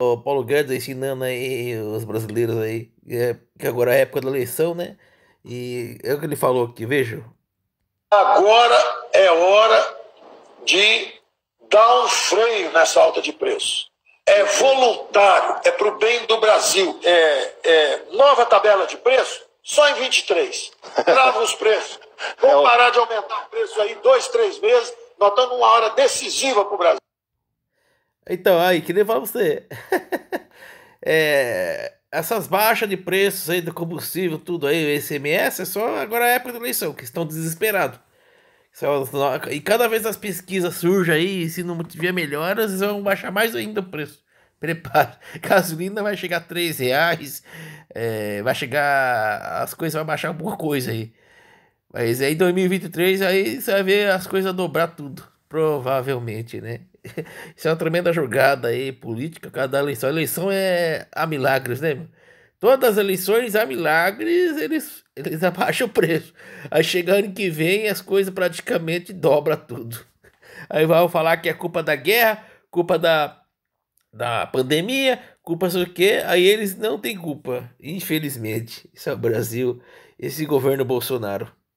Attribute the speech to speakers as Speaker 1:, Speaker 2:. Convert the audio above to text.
Speaker 1: o Paulo Guedes ensinando aí os brasileiros aí, é, que agora é a época da eleição, né? E é o que ele falou aqui, vejo.
Speaker 2: Agora é hora de dar um freio nessa alta de preço. É voluntário, é para o bem do Brasil. É, é, nova tabela de preço só em 23. Trava os preços. É Vamos parar de aumentar o preço aí dois, três meses. Nós estamos numa hora decisiva para o Brasil.
Speaker 1: Então, aí, que nem para você. é, essas baixas de preços aí do combustível, tudo aí, o SMS, é só agora é a época da eleição, que estão desesperados. E cada vez as pesquisas surgem aí, e se não tiver melhoras, eles vão baixar mais ainda o preço. Prepara. Gasolina vai chegar a 3 reais. É, vai chegar. As coisas vão baixar alguma coisa aí. Mas aí em 2023 aí você vai ver as coisas dobrar tudo. Provavelmente, né? Isso é uma tremenda jogada aí, política, cada eleição. A eleição é a milagres, né? Meu? Todas as eleições há milagres, eles, eles abaixam o preço. Aí chega ano que vem as coisas praticamente dobra tudo. Aí vão falar que é culpa da guerra, culpa da, da pandemia, culpa sei o quê. Aí eles não têm culpa, infelizmente. Isso é o Brasil, esse governo Bolsonaro.